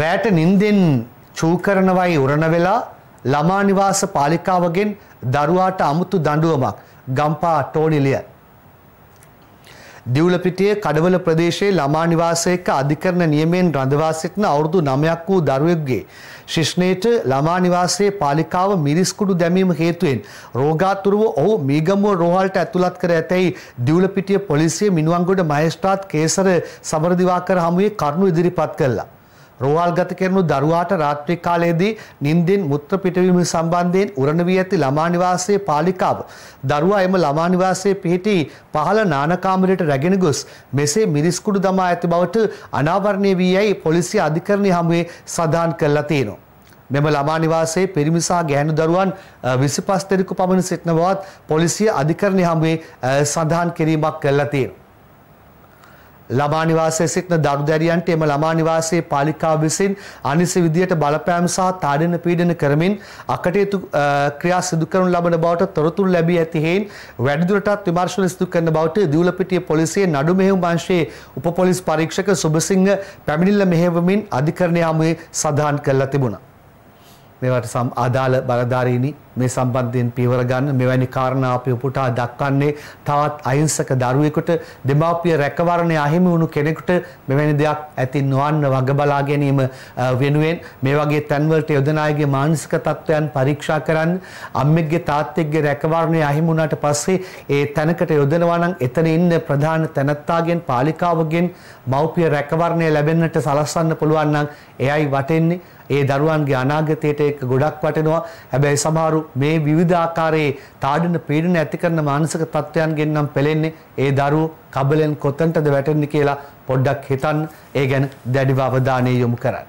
රෑට නින්දෙන් චූ කරනවයි උරණ වෙලා ළමා නිවාස පාලිකාවගෙන් දරුවාට අමුතු දඬුවමක් ගම්පා ටෝනිලිය. දිවුලපිටියේ කඩවල ප්‍රදේශයේ ළමා නිවාසයක අධිකරණ නියමයෙන් රඳවා සිටින අවුරුදු 9ක් වූ දරුවෙකුගේ ශිෂ්ණයට ළමා නිවාසයේ පාලිකාව මිරිස් කුඩු දැමීම හේතුවෙන් රෝගාතුරව ඔහු මීගමුව රෝහලට ඇතුළත් කර ඇතැයි දිවුලපිටිය පොලිසිය මිනුවන්ගොඩ මහේස්ත්‍රාත් කේසර සමරදිවාකර හමුවේ කරුණු ඉදිරිපත් කළා. රෝහල්ගත කරනු දරුවාට රාත්‍රී කාලයේදී නිින්දෙන් මුත්‍ර පිටවීම සම්බන්ධයෙන් උරණ වී ඇති ළමා නිවාසයේ පාලිකාව දරුවා එම ළමා නිවාසයේ පිහිටි පහළ නානකාමරයට රැගෙන ගොස් මෙසේ මිරිස් කුඩු දමා ඇති බවට අනාවරණය වී යයි පොලිසිය අධිකරණයේ හමුවේ සඳහන් කළා තියෙනවා. මෙම ළමා නිවාසයේ පිරිමි සහ ගැහැණු දරුවන් 25 දෙනෙකු පමණ සිටින බවත් පොලිසිය අධිකරණයේ හමුවේ සඳහන් කිරීමක් කළා තියෙනවා. ළමා නිවාසයේ සිටින දරුදැරියන්ට එම ළමා නිවාසයේ පාලිකාව විසින් අනිසි විදියට බලපෑම් සහ තාඩන පීඩන කරමින් අකටයුතු ක්‍රියා සිදු කරනු ලබන බවට තොරතුරු ලැබී ඇති හේයින් වැඩිදුරටත් විමර්ශන සිදු කරන බවට දියුලපිටිය පොලිසියේ නඩු මෙහෙයුම් අංශයේ උප පොලිස් පරීක්ෂක සුබසිංහ පැමිණිල්ල මෙහෙයවමින් අධිකරණය හමුවේ සඳහන් කරලා තිබුණා. මේවට සම් අදාළ බලධාරීනි මේ සම්බන්ධයෙන් පියවර ගන්න මෙවැනි කාරණා අපි උපුටා දක්වන්නේ තවත් අහිංසක දරුවෙකුට දෙමාපිය රැකවරණය අහිමි වුණු කෙනෙකුට මෙවැනි දෙයක් ඇති නොවන්න වග බලා ගැනීම වෙනුවෙන් මේ වගේ තැන්වලට යොදන අයගේ මානසික තත්ත්වයන් පරීක්ෂා කරන්න අම්මෙක්ගේ තාත්තෙක්ගේ රැකවරණය අහිමි වුණාට පස්සේ ඒ තැනකට යොදනවා නම් එතන ඉන්න ප්‍රධාන තැනත්තාගෙන් පාලිකාවගෙන් මව්පිය රැකවරණය ලැබෙන්නට සලස්වන්න පුළුවන් නම් එයයි වටෙන්නේ ඒ දරුවන්ගේ අනාගතයට ඒක ගොඩක් වටිනවා. හැබැයි සමහරු මේ විවිධාකාරයේ තාඩන පීඩන ඇති කරන මානසික තත්ත්වයන්ගෙන් නම් පෙළෙන්නේ ඒ දරුවෝ කබලෙන් කොතනටද වැටෙන්නේ කියලා පොඩ්ඩක් හිතන්න. ඒ ගැන දැඩිව අවධානය යොමු කරන්න.